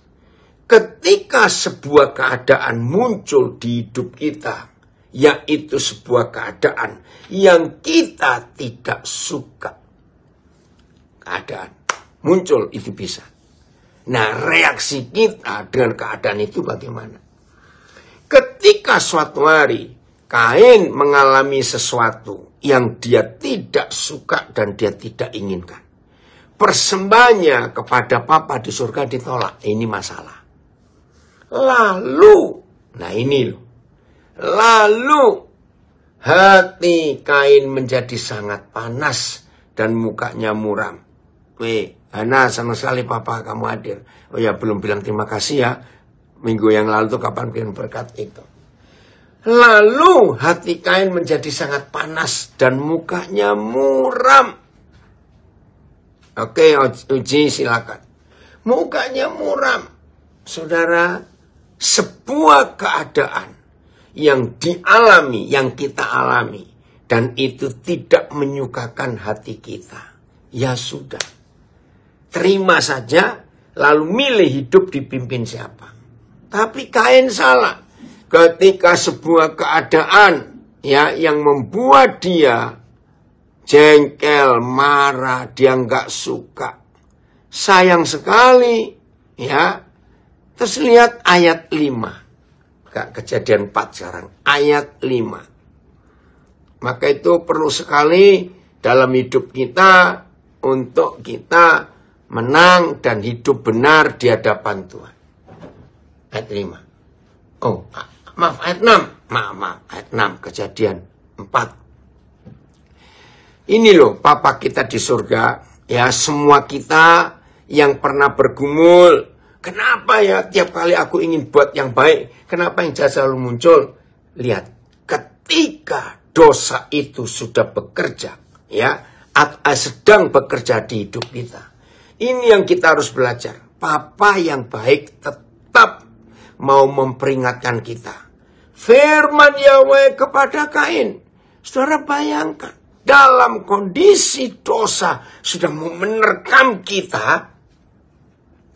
ketika sebuah keadaan muncul di hidup kita, yaitu sebuah keadaan yang kita tidak suka. Keadaan muncul itu bisa. Nah, reaksi kita dengan keadaan itu bagaimana? Ketika suatu hari Kain mengalami sesuatu yang dia tidak suka dan dia tidak inginkan. Persembahnya kepada papa di surga ditolak. Ini masalah. Lalu, nah ini loh. Lalu hati Kain menjadi sangat panas dan mukanya muram. Weh, nah sama sekali papa kamu hadir. Oh ya belum bilang terima kasih ya. Minggu yang lalu tuh kapan bikin berkat itu. Lalu hati kain menjadi sangat panas dan mukanya muram. Oke uji silakan. Mukanya muram. Saudara, sebuah keadaan yang dialami, yang kita alami. Dan itu tidak menyukakan hati kita. Ya sudah terima saja, lalu milih hidup dipimpin siapa. Tapi kain salah. Ketika sebuah keadaan ya yang membuat dia jengkel, marah, dia nggak suka. Sayang sekali ya. Terus lihat ayat 5. Kejadian 4 sekarang, ayat 5. Maka itu perlu sekali dalam hidup kita untuk kita menang dan hidup benar di hadapan Tuhan. Ayat 5. Oh, maaf ayat 6. Maaf, maaf ayat 6 kejadian 4. Ini loh papa kita di surga ya semua kita yang pernah bergumul Kenapa ya tiap kali aku ingin buat yang baik, kenapa yang jahat selalu muncul? Lihat, ketika dosa itu sudah bekerja, ya, sedang bekerja di hidup kita, ini yang kita harus belajar. Papa yang baik tetap mau memperingatkan kita. Firman Yahweh kepada Kain. Saudara bayangkan. Dalam kondisi dosa sudah mau menerkam kita.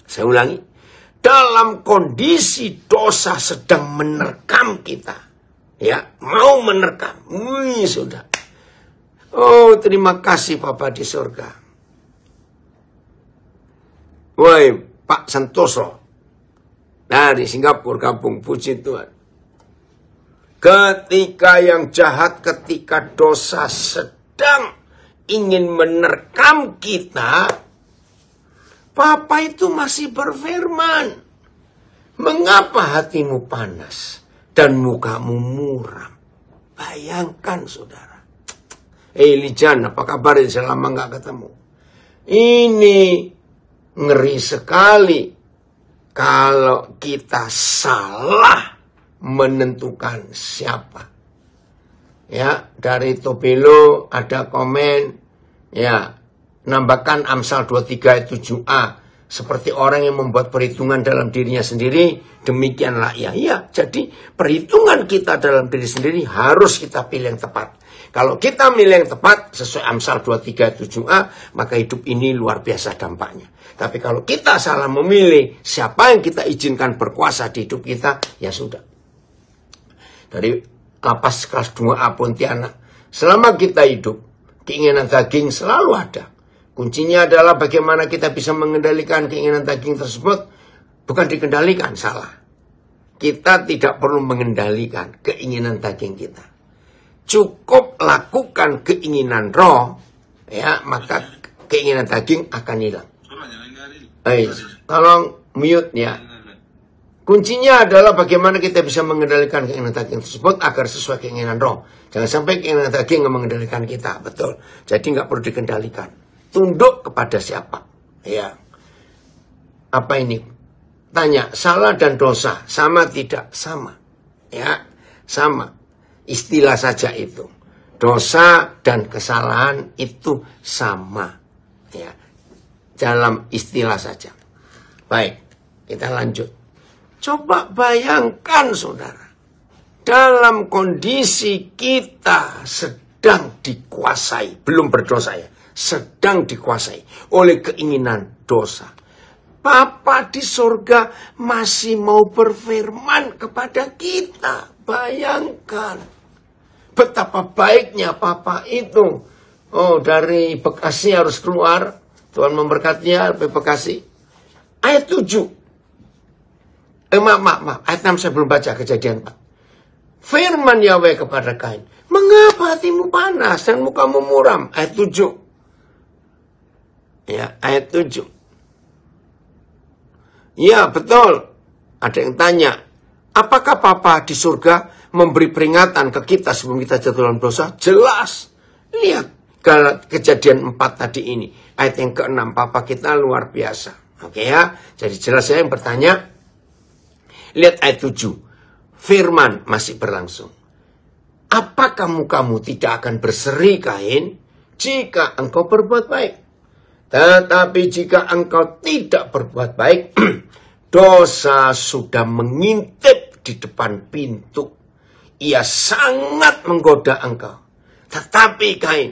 Saya ulangi. Dalam kondisi dosa sedang menerkam kita. Ya, mau menerkam. Wih, sudah. Oh, terima kasih Bapak di surga Woi, Pak Santoso. Dari Singapura, kampung puji Tuhan. Ketika yang jahat, ketika dosa sedang ingin menerkam kita, Papa itu masih berfirman. Mengapa hatimu panas dan mukamu muram? Bayangkan saudara. hey, eh, Lijan, apa kabar? Selama nggak ketemu. Ini Ngeri sekali kalau kita salah menentukan siapa. Ya, dari Tobelo ada komen, ya, nambahkan Amsal 23 ayat 7a. Seperti orang yang membuat perhitungan dalam dirinya sendiri, demikianlah ya. Ya, jadi perhitungan kita dalam diri sendiri harus kita pilih yang tepat. Kalau kita milih yang tepat sesuai Amsal 23 7a, maka hidup ini luar biasa dampaknya. Tapi kalau kita salah memilih siapa yang kita izinkan berkuasa di hidup kita, ya sudah. Dari lapas kelas 2A Pontianak, selama kita hidup, keinginan daging selalu ada. Kuncinya adalah bagaimana kita bisa mengendalikan keinginan daging tersebut, bukan dikendalikan, salah. Kita tidak perlu mengendalikan keinginan daging kita. Cukup lakukan keinginan roh, ya maka keinginan daging akan hilang. Eh, tolong mute ya. Kuncinya adalah bagaimana kita bisa mengendalikan keinginan daging tersebut agar sesuai keinginan roh. Jangan sampai keinginan daging mengendalikan kita, betul. Jadi nggak perlu dikendalikan. Tunduk kepada siapa? Ya. Apa ini? Tanya, salah dan dosa sama tidak? Sama. Ya, sama. Istilah saja itu. Dosa dan kesalahan itu sama. Ya dalam istilah saja. Baik, kita lanjut. Coba bayangkan saudara, dalam kondisi kita sedang dikuasai, belum berdosa ya, sedang dikuasai oleh keinginan dosa. Papa di surga masih mau berfirman kepada kita. Bayangkan betapa baiknya Papa itu. Oh, dari Bekasi harus keluar Tuhan memberkatinya, lebih Bekasi. Ayat 7. Eh, maaf, maaf, maaf. Ayat 6 saya belum baca kejadian, Pak. Firman Yahweh kepada Kain. Mengapa hatimu panas dan mukamu muram? Ayat 7. Ya, ayat 7. Ya, betul. Ada yang tanya, apakah Papa di surga memberi peringatan ke kita sebelum kita jatuh dalam dosa? Jelas. Lihat ke kejadian empat tadi ini. Ayat yang keenam papa kita luar biasa. Oke ya, jadi jelas saya yang bertanya. Lihat ayat 7. Firman masih berlangsung. Apa kamu kamu tidak akan berseri kain jika engkau berbuat baik? Tetapi jika engkau tidak berbuat baik, <clears throat> dosa sudah mengintip di depan pintu. Ia sangat menggoda engkau. Tetapi kain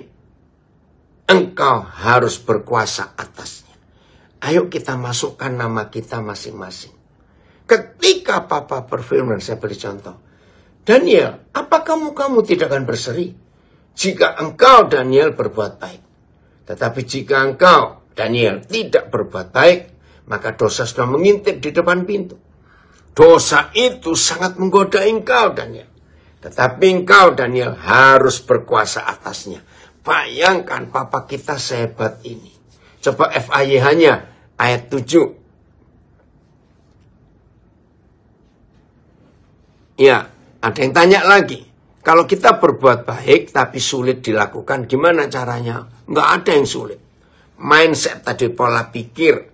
engkau harus berkuasa atasnya. Ayo kita masukkan nama kita masing-masing. Ketika Papa berfirman, saya beri contoh. Daniel, apa kamu kamu tidak akan berseri? Jika engkau Daniel berbuat baik. Tetapi jika engkau Daniel tidak berbuat baik, maka dosa sudah mengintip di depan pintu. Dosa itu sangat menggoda engkau, Daniel. Tetapi engkau, Daniel, harus berkuasa atasnya. Bayangkan papa kita sehebat ini. Coba FAYH-nya ayat 7. Ya, ada yang tanya lagi. Kalau kita berbuat baik tapi sulit dilakukan, gimana caranya? Enggak ada yang sulit. Mindset tadi pola pikir,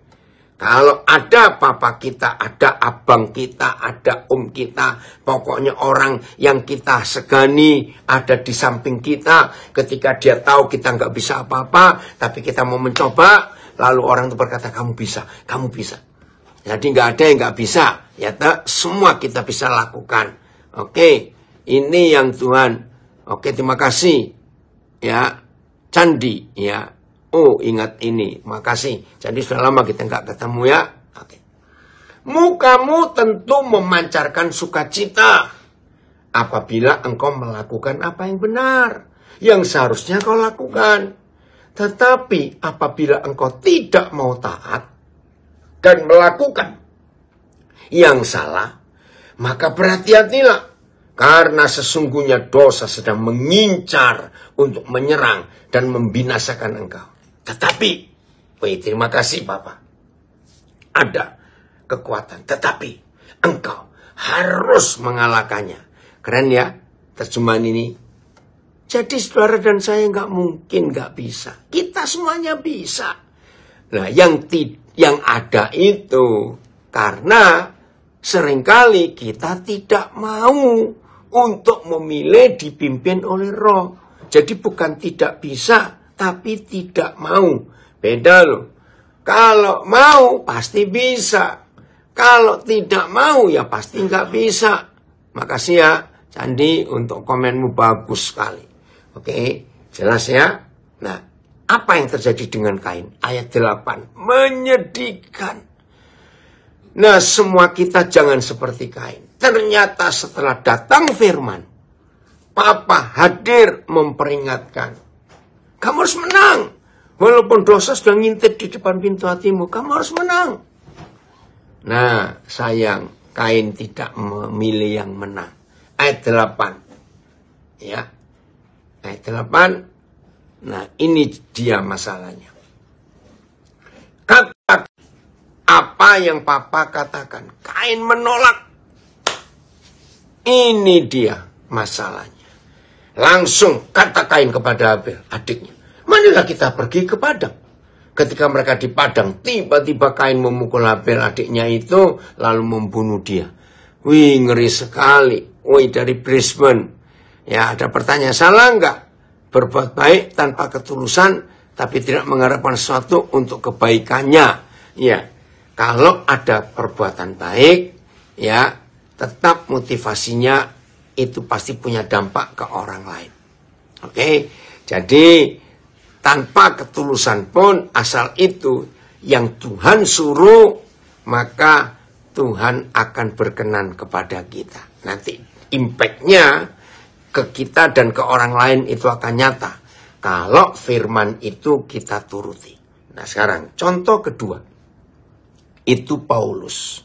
kalau ada papa kita, ada abang kita, ada om kita, pokoknya orang yang kita segani ada di samping kita. Ketika dia tahu kita nggak bisa apa-apa, tapi kita mau mencoba, lalu orang itu berkata, kamu bisa, kamu bisa. Jadi nggak ada yang nggak bisa, ya tak? semua kita bisa lakukan. Oke, ini yang Tuhan. Oke, terima kasih. Ya, candi, ya, Oh ingat ini, makasih. Jadi sudah lama kita nggak ketemu ya. Oke. Mukamu tentu memancarkan sukacita apabila engkau melakukan apa yang benar, yang seharusnya kau lakukan. Tetapi apabila engkau tidak mau taat dan melakukan yang salah, maka berhati-hatilah karena sesungguhnya dosa sedang mengincar untuk menyerang dan membinasakan engkau. Tetapi, baik terima kasih Bapak. Ada kekuatan. Tetapi, engkau harus mengalahkannya. Keren ya, terjemahan ini. Jadi saudara dan saya nggak mungkin nggak bisa. Kita semuanya bisa. Nah, yang ti yang ada itu karena seringkali kita tidak mau untuk memilih dipimpin oleh roh. Jadi bukan tidak bisa, tapi tidak mau. Beda loh. Kalau mau pasti bisa. Kalau tidak mau ya pasti nggak bisa. Makasih ya Candi untuk komenmu bagus sekali. Oke, jelas ya. Nah, apa yang terjadi dengan kain? Ayat 8, menyedihkan. Nah, semua kita jangan seperti kain. Ternyata setelah datang firman, Papa hadir memperingatkan kamu harus menang. Walaupun dosa sudah ngintip di depan pintu hatimu, kamu harus menang. Nah, sayang, Kain tidak memilih yang menang. Ayat 8. Ya. Ayat 8. Nah, ini dia masalahnya. Kata apa yang papa katakan. Kain menolak. Ini dia masalahnya. Langsung kata kain kepada Abel adiknya. Manilah kita pergi ke Padang. Ketika mereka di Padang, tiba-tiba Kain memukul Abel adiknya itu, lalu membunuh dia. Wih, ngeri sekali. Wih, dari Brisbane. Ya, ada pertanyaan, salah enggak? Berbuat baik tanpa ketulusan, tapi tidak mengharapkan sesuatu untuk kebaikannya. Ya, kalau ada perbuatan baik, ya, tetap motivasinya itu pasti punya dampak ke orang lain. Oke, jadi tanpa ketulusan pun asal itu yang Tuhan suruh maka Tuhan akan berkenan kepada kita. Nanti impactnya ke kita dan ke orang lain itu akan nyata. Kalau firman itu kita turuti. Nah sekarang contoh kedua. Itu Paulus.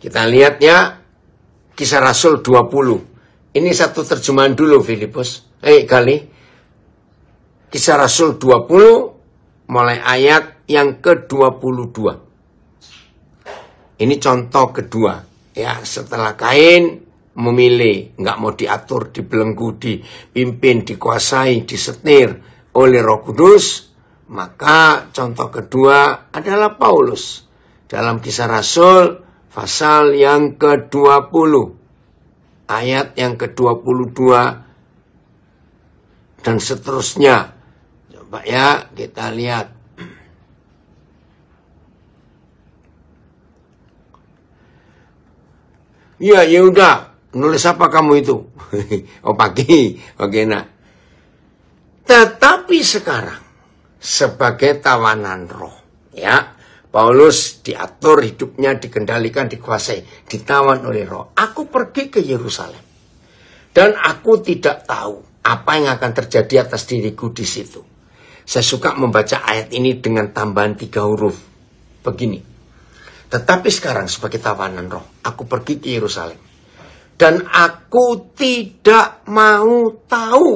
Kita lihatnya kisah Rasul 20 ini satu terjemahan dulu Filipus. Eh kali. Kisah Rasul 20 mulai ayat yang ke-22. Ini contoh kedua. Ya, setelah Kain memilih, nggak mau diatur, dibelenggu, dipimpin, dikuasai, disetir oleh Roh Kudus, maka contoh kedua adalah Paulus dalam kisah Rasul pasal yang ke-20 ayat yang ke-22 dan seterusnya. Coba ya kita lihat. Ya, ya udah. Nulis apa kamu itu? <laughs> oh, pagi. Oke, nah. Tetapi sekarang sebagai tawanan roh, ya. Paulus diatur hidupnya, dikendalikan, dikuasai, ditawan oleh roh. Aku pergi ke Yerusalem. Dan aku tidak tahu apa yang akan terjadi atas diriku di situ. Saya suka membaca ayat ini dengan tambahan tiga huruf. Begini. Tetapi sekarang sebagai tawanan roh, aku pergi ke Yerusalem. Dan aku tidak mau tahu.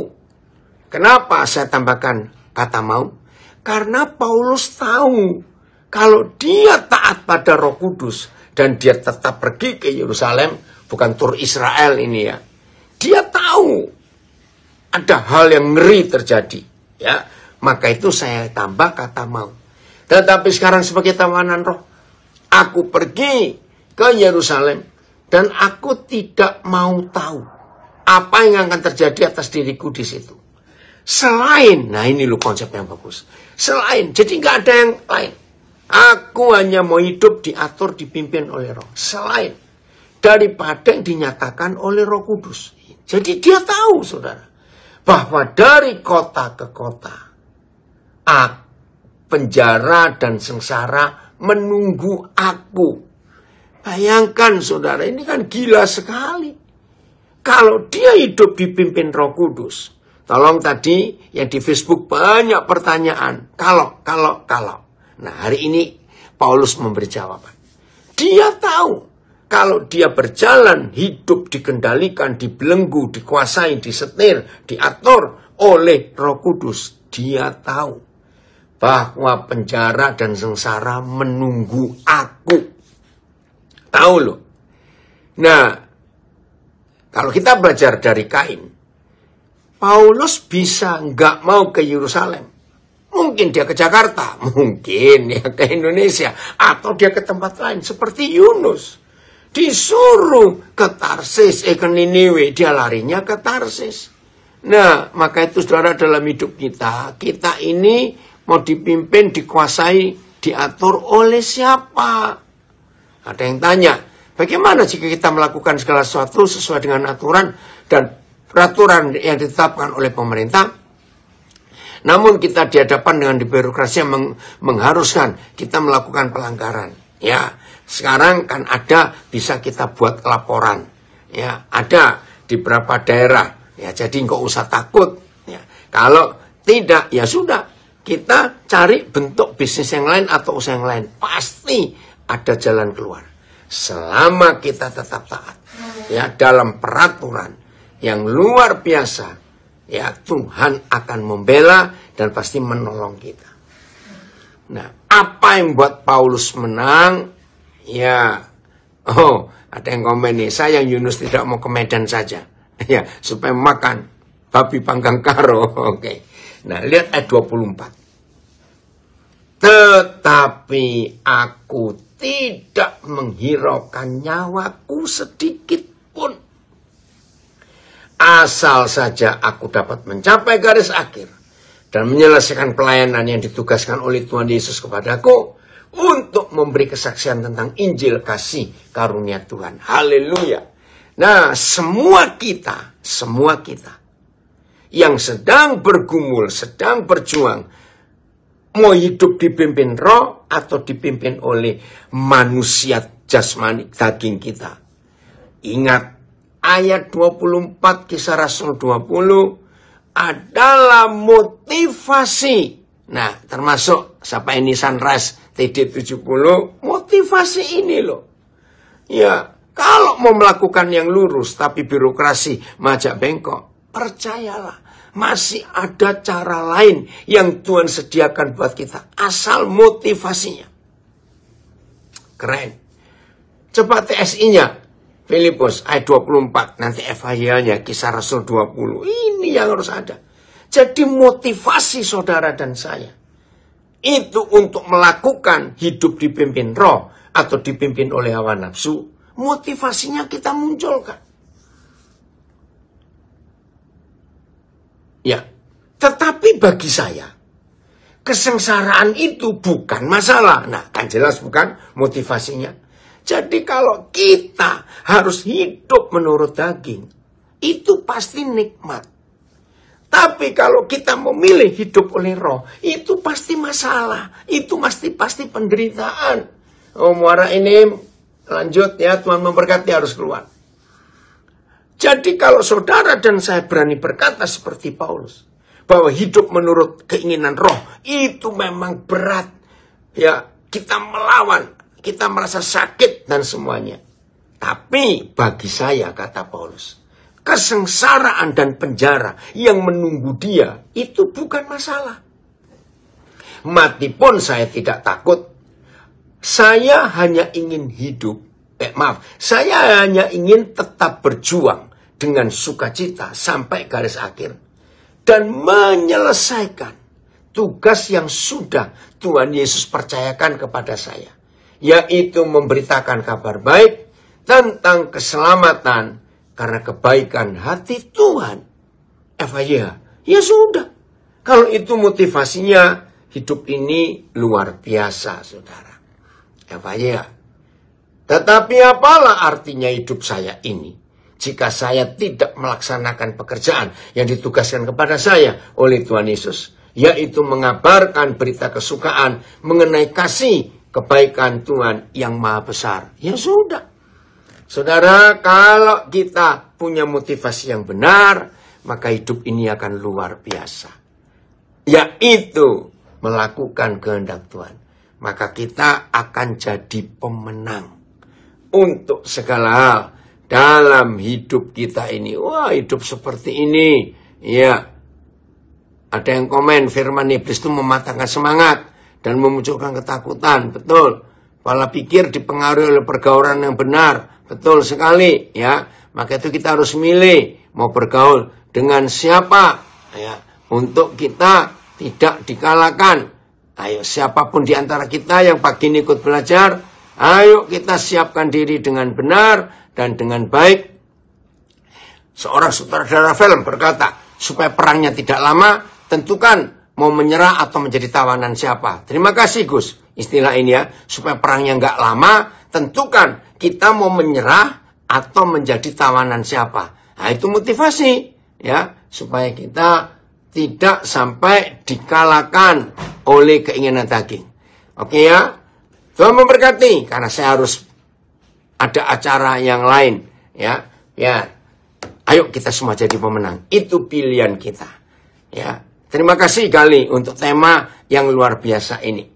Kenapa saya tambahkan kata mau? Karena Paulus tahu kalau dia taat pada roh kudus dan dia tetap pergi ke Yerusalem, bukan tur Israel ini ya. Dia tahu ada hal yang ngeri terjadi. ya Maka itu saya tambah kata mau. Tetapi sekarang sebagai tawanan roh, aku pergi ke Yerusalem dan aku tidak mau tahu apa yang akan terjadi atas diriku di situ. Selain, nah ini loh konsep yang bagus. Selain, jadi nggak ada yang lain. Aku hanya mau hidup diatur dipimpin oleh roh. Selain daripada yang dinyatakan oleh roh kudus. Jadi dia tahu saudara. Bahwa dari kota ke kota. Penjara dan sengsara menunggu aku. Bayangkan saudara ini kan gila sekali. Kalau dia hidup dipimpin roh kudus. Tolong tadi yang di Facebook banyak pertanyaan. Kalau, kalau, kalau. Nah hari ini Paulus memberi jawaban. Dia tahu kalau dia berjalan hidup dikendalikan, dibelenggu, dikuasai, disetir, diatur oleh Roh Kudus. Dia tahu bahwa penjara dan sengsara menunggu aku. Tahu loh. Nah, kalau kita belajar dari Kain, Paulus bisa nggak mau ke Yerusalem Mungkin dia ke Jakarta, mungkin ya ke Indonesia, atau dia ke tempat lain seperti Yunus. Disuruh ke Tarsis, eh ke Niniwe, dia larinya ke Tarsis. Nah, maka itu saudara dalam hidup kita, kita ini mau dipimpin, dikuasai, diatur oleh siapa? Ada yang tanya, bagaimana jika kita melakukan segala sesuatu sesuai dengan aturan dan peraturan yang ditetapkan oleh pemerintah? Namun kita dihadapan dengan birokrasi yang meng mengharuskan kita melakukan pelanggaran. Ya, sekarang kan ada bisa kita buat laporan. Ya, ada di beberapa daerah. Ya, jadi nggak usah takut. Ya, kalau tidak ya sudah kita cari bentuk bisnis yang lain atau usaha yang lain. Pasti ada jalan keluar. Selama kita tetap taat ya dalam peraturan yang luar biasa ya Tuhan akan membela dan pasti menolong kita. Nah, apa yang buat Paulus menang? Ya, oh, ada yang komen nih, saya yang Yunus tidak mau ke Medan saja. <laughs> Ya, supaya makan babi panggang karo. <laughs> Oke. Nah, lihat ayat 24. Tetapi aku tidak menghiraukan nyawaku sedikit Asal saja aku dapat mencapai garis akhir dan menyelesaikan pelayanan yang ditugaskan oleh Tuhan Yesus kepadaku untuk memberi kesaksian tentang Injil kasih karunia Tuhan. Haleluya. Nah, semua kita, semua kita yang sedang bergumul, sedang berjuang, mau hidup dipimpin roh atau dipimpin oleh manusia jasmani daging kita. Ingat, ayat 24 kisah Rasul 20 adalah motivasi. Nah, termasuk siapa ini Sunrise TD 70, motivasi ini loh. Ya, kalau mau melakukan yang lurus tapi birokrasi majak bengkok, percayalah masih ada cara lain yang Tuhan sediakan buat kita asal motivasinya. Keren. Coba TSI-nya Filipus ayat 24, nanti evangelnya kisah Rasul 20. Ini yang harus ada. Jadi motivasi saudara dan saya itu untuk melakukan hidup dipimpin roh atau dipimpin oleh hawa nafsu, motivasinya kita munculkan. Ya, tetapi bagi saya kesengsaraan itu bukan masalah. Nah, kan jelas bukan motivasinya. Jadi kalau kita harus hidup menurut daging, itu pasti nikmat. Tapi kalau kita memilih hidup oleh roh, itu pasti masalah, itu pasti pasti penderitaan. Oh, muara ini lanjut ya, Tuhan memberkati harus keluar. Jadi kalau saudara dan saya berani berkata seperti Paulus, bahwa hidup menurut keinginan roh itu memang berat. Ya, kita melawan kita merasa sakit dan semuanya. Tapi bagi saya, kata Paulus, kesengsaraan dan penjara yang menunggu dia itu bukan masalah. Mati pun saya tidak takut. Saya hanya ingin hidup, eh maaf, saya hanya ingin tetap berjuang dengan sukacita sampai garis akhir. Dan menyelesaikan tugas yang sudah Tuhan Yesus percayakan kepada saya yaitu memberitakan kabar baik tentang keselamatan karena kebaikan hati Tuhan. Evaya, ya sudah. Kalau itu motivasinya, hidup ini luar biasa, saudara. ya. Tetapi apalah artinya hidup saya ini? Jika saya tidak melaksanakan pekerjaan yang ditugaskan kepada saya oleh Tuhan Yesus, yaitu mengabarkan berita kesukaan mengenai kasih kebaikan Tuhan yang maha besar. Ya sudah. Saudara, kalau kita punya motivasi yang benar, maka hidup ini akan luar biasa. Yaitu melakukan kehendak Tuhan. Maka kita akan jadi pemenang untuk segala hal dalam hidup kita ini. Wah, hidup seperti ini. Ya. Ada yang komen firman iblis itu mematangkan semangat dan memunculkan ketakutan, betul. Pola pikir dipengaruhi oleh pergaulan yang benar, betul sekali ya. Maka itu kita harus milih mau bergaul dengan siapa ya untuk kita tidak dikalahkan. Ayo siapapun di antara kita yang pagi ini ikut belajar, ayo kita siapkan diri dengan benar dan dengan baik. Seorang sutradara film berkata, supaya perangnya tidak lama, tentukan mau menyerah atau menjadi tawanan siapa. Terima kasih Gus, istilah ini ya, supaya perangnya nggak lama, tentukan kita mau menyerah atau menjadi tawanan siapa. Nah, itu motivasi ya, supaya kita tidak sampai dikalahkan oleh keinginan daging. Oke ya, Tuhan memberkati karena saya harus ada acara yang lain ya. Ya, ayo kita semua jadi pemenang. Itu pilihan kita. Ya, Terima kasih kali untuk tema yang luar biasa ini.